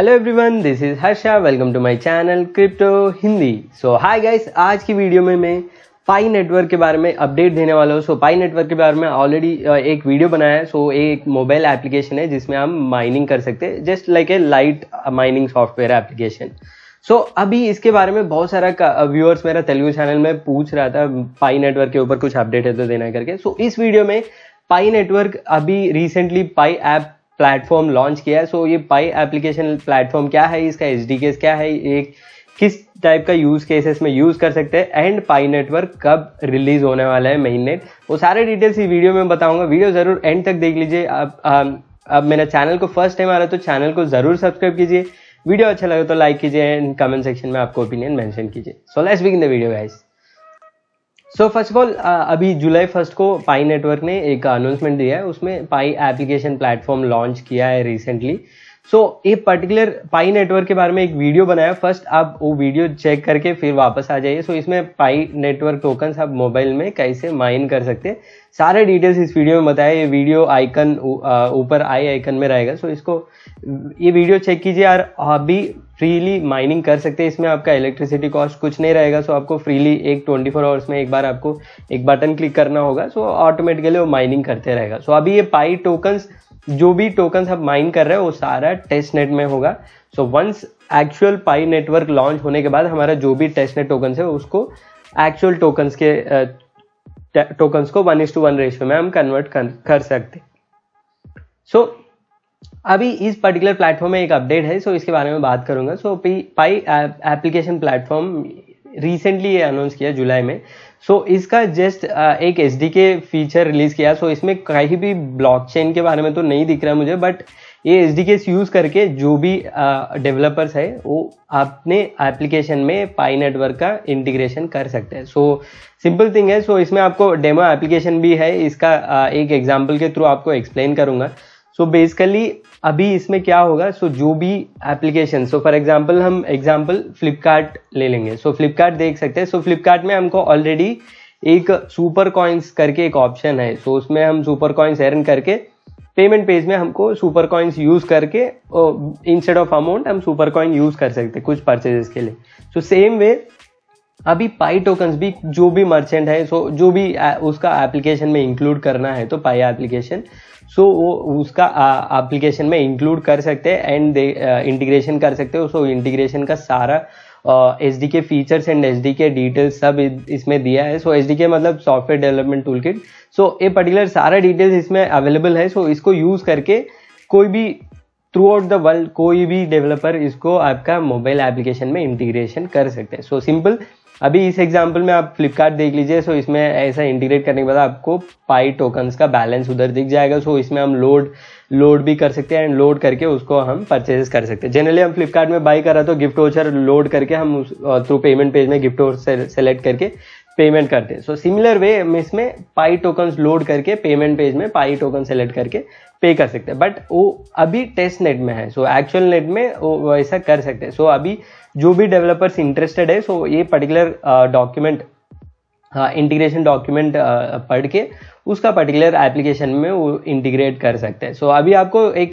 hello everyone this is Harsha welcome to my channel crypto Hindi so hi guys आज की video में मैं पाई network के बारे में अपडेट देने वाला हूँ सो पाई नेटवर्क के बारे में ऑलरेडी एक वीडियो बनाया है सो एक मोबाइल एप्लीकेशन है जिसमें हम माइनिंग कर सकते हैं just like a light mining software application so so, अभी इसके बारे में बहुत सारा व्यूअर्स मेरा तेलुगु चैनल में पूछ रहा था पाई नेटवर्क के ऊपर कुछ अपडेट है तो देना करके सो so, इस वीडियो में पाई नेटवर्क अभी recently pi app platform launch किया है सो ये पाई एप्लीकेशन प्लेटफॉर्म क्या है इसका एच क्या है एक किस टाइप का यूज केसेस में यूज कर सकते हैं एंड पाई नेटवर्क कब रिलीज होने वाला है मेन नेट वो सारे डिटेल्स इस वीडियो में बताऊंगा वीडियो जरूर एंड तक देख लीजिए अब अब मेरा चैनल को फर्स्ट टाइम आ रहा है तो चैनल को जरूर सब्सक्राइब कीजिए वीडियो अच्छा लगे तो लाइक कीजिए एंड कमेंट सेक्शन में आपको ओपिनियन मेंशन कीजिए so let's begin the video guys so first of all अभी जुलाई फर्स्ट को पाई नेटवर्क ने एक अनाउंसमेंट दिया है उसमें पाई एप्लीकेशन प्लेटफॉर्म लॉन्च किया है रिसेंटली सो so, एक पर्टिकुलर पाई नेटवर्क के बारे में एक वीडियो बनाया फर्स्ट आप वो वीडियो चेक करके फिर वापस आ जाइए सो so, इसमें पाई नेटवर्क टोकन आप मोबाइल में कैसे माइन कर सकते हैं सारे डिटेल्स इस वीडियो में बताया ये वीडियो आइकन uh, ऊपर आई आइकन में रहेगा सो so, इसको ये वीडियो चेक कीजिए और अभी फ्रीली माइनिंग कर सकते हैं इसमें आपका इलेक्ट्रिसिटी कॉस्ट कुछ नहीं रहेगा सो आपको फ्रीली एक 24 फोर आवर्स में एक बार आपको एक बटन क्लिक करना होगा सो ऑटोमेटिकली वो माइनिंग करते रहेगा सो अभी ये पाई टोकन्स जो भी टोकन्स आप माइन कर रहे हो वो सारा टेस्ट नेट में होगा so once actual pi network launch होने के बाद हमारा जो भी टेस्ट नेट टोकन्स है उसको एक्चुअल टोकन्स के टोकन्स को one is to one ratio में हम कन्वर्ट कर, सकते सो so, अभी इस पर्टिकुलर प्लेटफॉर्म में एक अपडेट है सो इसके बारे में बात करूंगा so pi application platform recently ये अनाउंस किया जुलाई में सो so, इसका जस्ट एक एस के फीचर रिलीज किया सो so, इसमें कहीं भी ब्लॉकचेन के बारे में तो नहीं दिख रहा मुझे बट ये एस डी यूज़ करके जो भी डेवलपर्स है वो अपने एप्लीकेशन में पाई नेटवर्क का इंटीग्रेशन कर सकते हैं सो सिंपल थिंग है सो so, इसमें आपको डेमो एप्लीकेशन भी है इसका uh, एक एग्जाम्पल के थ्रू आपको एक्सप्लेन करूंगा सो बेसिकली अभी इसमें क्या होगा सो so, जो भी एप्लीकेशन सो फॉर एग्जाम्पल हम एग्जाम्पल फ्लिपकार्ट ले लेंगे सो so, फ्लिपकार्ट देख सकते हैं सो so, फ्लिपकार्ट में हमको ऑलरेडी एक सुपर कॉइन्स करके एक ऑप्शन है सो so, उसमें हम सुपर कॉइन्स एरन करके पेमेंट पेज में हमको सुपर कॉइन्स यूज करके इंस्टेड ऑफ अमाउंट हम सुपर कॉइन यूज कर सकते हैं कुछ परचेजेस के लिए सो सेम वे अभी पाई टोकन्स भी जो भी मर्चेंट है सो जो भी उसका एप्लीकेशन में इंक्लूड करना है तो पाई एप्लीकेशन सो वो उसका एप्लीकेशन में इंक्लूड कर सकते हैं एंड इंटीग्रेशन कर सकते हो सो इंटीग्रेशन का सारा S D K features and S D K details सब इसमें दिया है सो एस डी के मतलब software development tool kit so ये पर्टिकुलर सारा डिटेल्स इसमें अवेलेबल है सो so इसको यूज़ करके कोई भी थ्रू आउट द वर्ल्ड कोई भी डेवलपर इसको आपका मोबाइल एप्लीकेशन में इंटीग्रेशन कर सकते हैं सो सिंपल अभी इस एग्जाम्पल में आप फ्लिपकार्ट देख लीजिए सो इसमें ऐसा इंटीग्रेट करने के बाद आपको पाई टोकन्स का बैलेंस उधर दिख जाएगा सो इसमें हम लोड लोड भी कर सकते हैं एंड लोड करके उसको हम परचेज कर सकते हैं जनरली हम फ्लिपकार्ट में बाई कर रहे तो गिफ्ट वोचर लोड करके हम उस थ्रू पेमेंट पेज में गिफ्ट वोचर सेलेक्ट करके पेमेंट करते हैं सो सिमिलर वे हम इसमें पाई टोकन लोड करके पेमेंट पेज में पाई टोकन सेलेक्ट करके पे कर सकते हैं बट वो अभी टेस्ट नेट में है सो एक्चुअल नेट में वो ऐसा कर सकते हैं सो so, अभी जो भी डेवलपर्स इंटरेस्टेड है सो so ये पर्टिकुलर डॉक्यूमेंट uh, इंटीग्रेशन हाँ, डॉक्यूमेंट पढ़ के उसका पर्टिकुलर एप्लीकेशन में वो इंटीग्रेट कर सकते हैं सो so, अभी आपको एक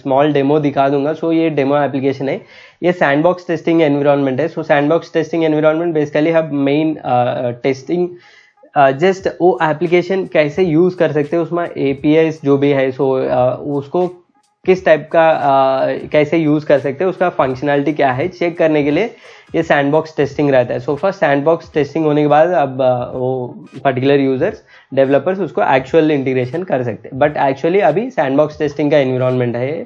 स्मॉल डेमो दिखा दूंगा सो so, ये डेमो एप्लीकेशन है ये सैंडबॉक्स टेस्टिंग एनवायरनमेंट है so sandbox testing environment basically हम मेन टेस्टिंग जस्ट वो एप्लीकेशन कैसे यूज़ कर सकते हैं उसमें ए जो भी है सो so, uh, उसको किस टाइप का आ, कैसे यूज़ कर सकते हैं उसका फंक्शनैलिटी क्या है चेक करने के लिए ये सैंडबॉक्स टेस्टिंग रहता है सो फर्स्ट सैंडबॉक्स टेस्टिंग होने के बाद अब वो पर्टिकुलर यूजर्स डेवलपर्स उसको एक्चुअल इंटीग्रेशन कर सकते हैं बट एक्चुअली अभी सैंडबॉक्स टेस्टिंग का इन्वायरमेंट है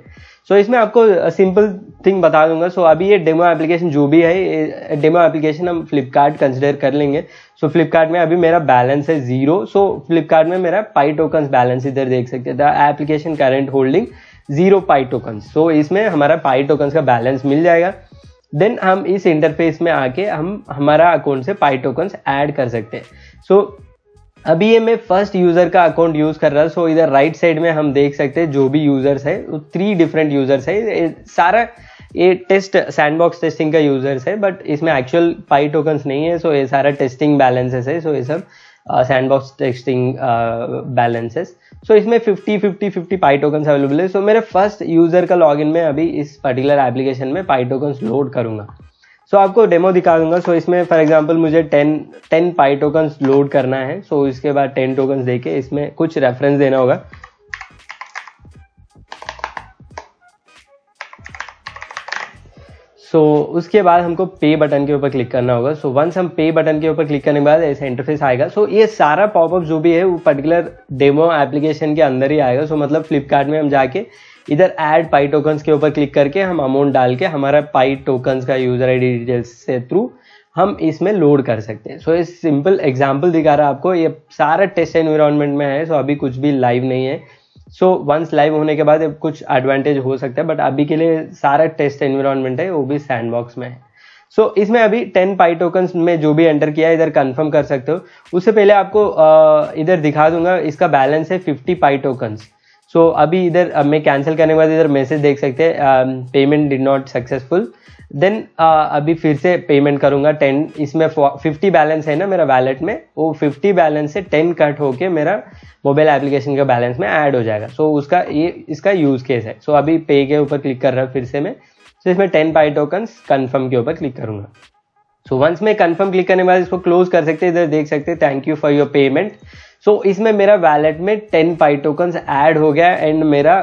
सो so, इसमें आपको सिंपल थिंग बता दूंगा सो so, अभी ये डेमो एप्लीकेशन जो भी है डेमो एप्लीकेशन हम फ्लिपकार्ट कंसिडर कर लेंगे सो so, फ्लिपकार्ट में अभी मेरा बैलेंस है जीरो सो so, फ्लिपकार्ट में मेरा पाई टोकन्स बैलेंस इधर देख सकते the application current holding zero pi token so इसमें हमारा पाई टोकन का बैलेंस मिल जाएगा देन हम इस इंटरफेस में आके हम हमारा अकाउंट से पाई टोकन ऐड कर सकते हैं सो so, अभी ये मैं फर्स्ट यूज़र का अकाउंट यूज़ कर रहा हूँ सो इधर राइट साइड में हम देख सकते हैं जो भी यूज़र्स है वो थ्री डिफरेंट यूज़र्स है सारा ये टेस्ट सैंडबॉक्स टेस्टिंग का यूज़र्स है बट इसमें एक्चुअल पाई टोकन्स नहीं है सो ये सारा टेस्टिंग बैलेंसेस है सो ये सब सैंडबॉक्स टेक्सटिंग बैलेंसेस सो इसमें 50 50 50 पाई टोकन्स अवेलेबल है सो so, मेरे फर्स्ट यूज़र का लॉगिन में अभी इस पर्टिकुलर एप्लीकेशन में पाई टोकन्स लोड करूंगा सो so, आपको डेमो दिखा दूंगा सो so, इसमें फॉर एग्जांपल मुझे 10 10 पाई टोकन्स लोड करना है सो so, इसके बाद 10 टोकन्स देके इसमें कुछ रेफरेंस देना होगा सो so, उसके बाद हमको पे बटन के ऊपर क्लिक करना होगा सो वंस हम पे बटन के ऊपर क्लिक करने के बाद ऐसा इंटरफेस आएगा सो so, ये सारा पॉपअप जो भी है वो पर्टिकुलर डेमो एप्लीकेशन के अंदर ही आएगा सो so, मतलब फ्लिपकार्ट में हम जाके इधर ऐड पाई टोकन्स के ऊपर क्लिक करके हम अमाउंट डाल के हमारा पाई टोकन्स का यूजर आई डिटेल्स से थ्रू हम इसमें लोड कर सकते हैं सो ये सिंपल एग्जाम्पल दिखा रहा है आपको ये सारा टेस्ट एनवायरमेंट में है सो so अभी कुछ भी लाइव नहीं है सो वंस लाइव होने के बाद कुछ एडवांटेज हो सकता है बट अभी के लिए सारा टेस्ट एनवायरमेंट है वो भी सैंडबॉक्स में है सो so, इसमें अभी टेन पाई टोकन में जो भी एंटर किया है इधर कंफर्म कर सकते हो उससे पहले आपको इधर दिखा दूंगा इसका बैलेंस है फिफ्टी पाई टोकन्स सो अभी इधर मैं कैंसिल करने के बाद इधर मैसेज देख सकते हैं payment did not successful then uh, अभी फिर से पेमेंट करूंगा टेन इसमें फिफ्टी बैलेंस है ना मेरा वैलेट में वो फिफ्टी बैलेंस से टेन कट होके मेरा मोबाइल एप्लीकेशन के बैलेंस में ऐड हो जाएगा सो so, उसका ये इसका यूज़ केस है सो so, अभी पे के ऊपर क्लिक कर रहा हूँ फिर से मैं सो so, इसमें टेन पाई टोकन्स कन्फर्म के ऊपर क्लिक करूंगा सो वंस मैं कन्फर्म क्लिक करने के बाद इसको क्लोज कर सकते इधर देख सकते thank you for your payment so इसमें मेरा वैलेट में टेन पाई टोकन्स ऐड हो गया एंड मेरा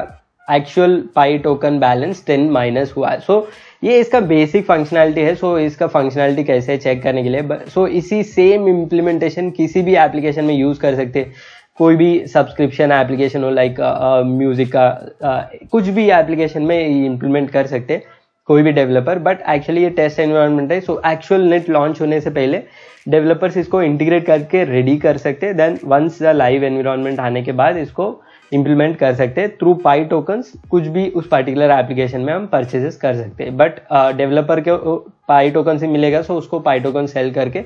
actual Pi token balance ten minus हुआ है सो so, ये इसका बेसिक फंक्शनैलिटी है सो so इसका फंक्शनैलिटी कैसे है चेक करने के लिए सो so इसी सेम इम्प्लीमेंटेशन किसी भी एप्लीकेशन में यूज़ कर सकते कोई भी सब्सक्रिप्शन एप्लीकेशन हो लाइक म्यूज़िक uh, uh, का uh, कुछ भी एप्लीकेशन में इम्प्लीमेंट कर सकते कोई भी डेवलपर बट एक्चुअली ये टेस्ट एनवायरमेंट है सो एक्चुअल नेट लॉन्च होने से पहले डेवलपर्स इसको इंटीग्रेट करके रेडी कर सकते हैं then once the live environment आने के बाद इसको इम्प्लीमेंट कर सकते हैं थ्रू पाई टोकन्स कुछ भी उस पर्टिकुलर एप्लीकेशन में हम परचेजेस कर सकते हैं बट डेवलपर uh, के पाई टोकन से मिलेगा सो उसको पाई टोकन सेल करके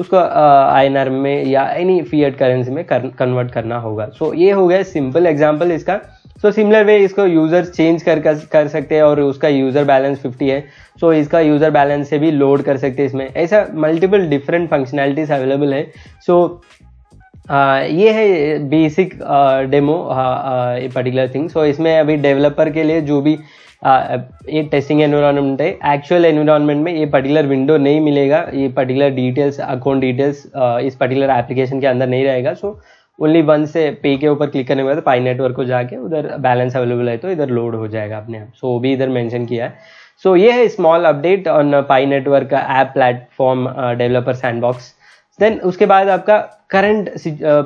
उसको आई uh, में या एनी फीएड करेंसी में कन्वर्ट करना होगा सो so, ये हो गया सिंपल एग्जाम्पल इसका सो सिमिलर वे इसको यूज़र चेंज कर कर सकते हैं और उसका यूज़र बैलेंस 50 है सो so, इसका यूज़र बैलेंस से भी लोड कर सकते हैं इसमें ऐसा मल्टीपल डिफरेंट फंक्शनैलिटीज़ अवेलेबल है सो so, ये है basic demo particular thing so इसमें अभी डेवलपर के लिए जो भी ये टेस्टिंग एनवायरनमेंट है एक्चुअल एनवायरनमेंट में ये पर्टिकुलर विंडो नहीं मिलेगा ये पर्टिकुलर डिटेल्स अकाउंट डिटेल्स इस पर्टिकुलर एप्लीकेशन के अंदर नहीं रहेगा सो ओनली वन से पे के ऊपर क्लिक करने के बाद पाई नेटवर्क को जाके उधर बैलेंस अवेलेबल है तो इधर लोड हो जाएगा अपने आप सो भी इधर मेंशन किया है सो ये है small update on Pi network app platform developer sandbox then उसके बाद आपका करंट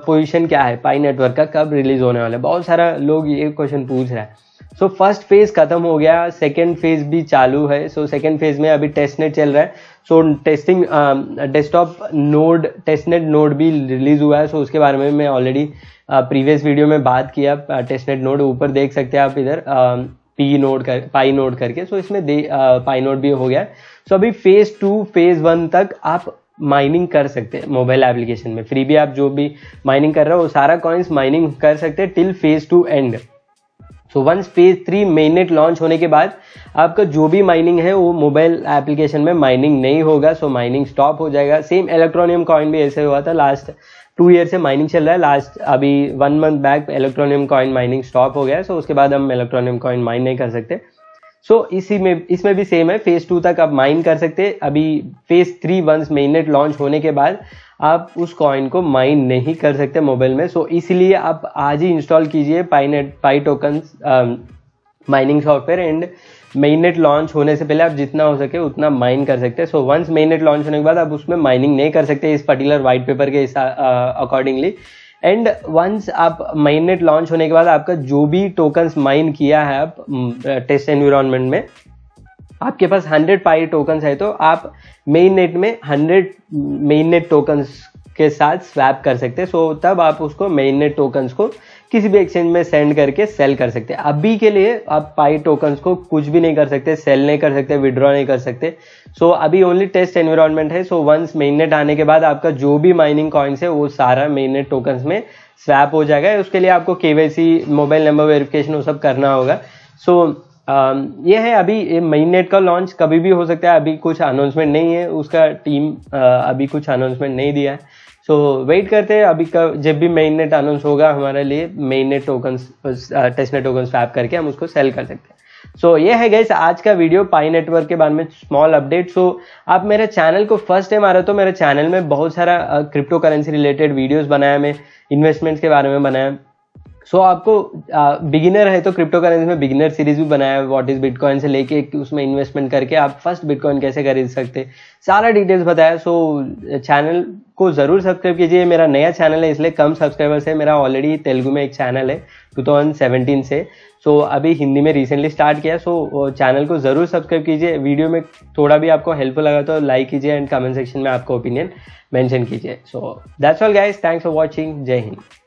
पोजीशन uh, क्या है पाई नेटवर्क का कब रिलीज होने वाला है बहुत सारा लोग ये क्वेश्चन पूछ रहा है सो फर्स्ट फेज खत्म हो गया सेकेंड फेज भी चालू है सो सेकेंड फेज में अभी टेस्ट नेट चल रहा है so testing desktop node testnet node भी रिलीज हुआ है सो so उसके बारे में मैं ऑलरेडी प्रीवियस वीडियो में बात किया टेस्ट नेट नोड ऊपर देख सकते हैं आप इधर पी um, नोड कर पाई नोड करके सो so इसमें दे, पाई uh, नोड भी हो गया सो so अभी फेज टू फेज वन तक आप माइनिंग कर सकते हैं मोबाइल एप्लीकेशन में फ्री भी आप जो भी माइनिंग कर रहे हो सारा कॉइन्स माइनिंग कर सकते हैं till phase two and so once phase three mainnet launch होने के बाद आपका जो भी माइनिंग है वो मोबाइल एप्लीकेशन में माइनिंग नहीं होगा सो माइनिंग स्टॉप हो जाएगा सेम इलेक्ट्रॉनियम कॉइन भी ऐसे हुआ था लास्ट टू ईयर से माइनिंग चल रहा है लास्ट अभी one month back Electroneum coin mining stop हो गया सो सो उसके बाद हम इलेक्ट्रॉनियम कॉइन माइन नहीं कर सकते सो so, इसी में इसमें भी सेम है फेज टू तक आप माइन कर सकते हैं अभी phase three once mainnet launch होने के बाद आप उस कॉइन को माइन नहीं कर सकते मोबाइल में सो so, इसलिए आप आज ही इंस्टॉल कीजिए Pi net Pi token mining software and mainnet launch होने से पहले आप जितना हो सके उतना माइन कर सकते हैं सो वंस मेननेट लॉन्च होने के बाद आप उसमें माइनिंग नहीं कर सकते इस पर्टिकुलर वाइट पेपर के अकॉर्डिंगली uh, एंड वंस आप माइनेट लॉन्च होने के बाद आपका जो भी टोकन्स माइन किया है आप टेस्ट हम्म, एनवायरमेंट में आपके पास 100 पाई टोकन्स है तो आप मेन नेट में 100 मेन नेट टोकन्स के साथ स्वैप कर सकते हैं सो तब आप उसको मेननेट टोकन्स को किसी भी एक्सचेंज में सेंड करके सेल कर सकते हैं अभी के लिए आप पाई टोकन्स को कुछ भी नहीं कर सकते सेल नहीं कर सकते विड्रॉ नहीं कर सकते सो so, अभी ओनली टेस्ट एनवायरनमेंट है सो वंस मेननेट आने के बाद आपका जो भी माइनिंग कॉइन्स है वो सारा मेननेट टोकन्स में स्वैप हो जाएगा उसके लिए आपको केवाईसी मोबाइल नंबर वेरिफिकेशन वो सब करना होगा सो so, Um, ये है अभी मई नेट का लॉन्च कभी भी हो सकता है अभी कुछ अनाउंसमेंट नहीं है उसका टीम uh, अभी कुछ अनाउंसमेंट नहीं दिया है सो so, वेट करते हैं अभी कर, जब भी नेट अनाउंस होगा हमारे लिए main token tokens net token swap करके हम उसको सेल कर सकते हैं सो so, ये है गैस आज का वीडियो पाई नेटवर्क के बारे में स्मॉल अपडेट सो आप मेरे चैनल को फर्स्ट टाइम आ रहे हो तो मेरे चैनल में बहुत सारा क्रिप्टो करेंसी रिलेटेड वीडियोज बनाया मैं इन्वेस्टमेंट्स के बारे में बनाया सो so, आपको बिगिनर है तो क्रिप्टो करेंसी में बिगिनर सीरीज भी बनाया है व्हाट इज बिटकॉइन से लेके उसमें इन्वेस्टमेंट करके आप फर्स्ट बिटकॉइन कैसे खरीद सकते सारा डिटेल्स बताया सो so, चैनल को जरूर सब्सक्राइब कीजिए मेरा नया चैनल है इसलिए कम सब्सक्राइबर्स है मेरा ऑलरेडी तेलुगु में एक चैनल है 2017 से सो so, अभी हिंदी में रिसेंटली स्टार्ट किया सो so, चैनल को ज़रूर सब्सक्राइब कीजिए वीडियो में थोड़ा भी आपको हेल्पफुल लगा तो लाइक कीजिए एंड कमेंट सेक्शन में आपका ओपिनियन मेंशन कीजिए so that's all guys thanks for watching जय हिंद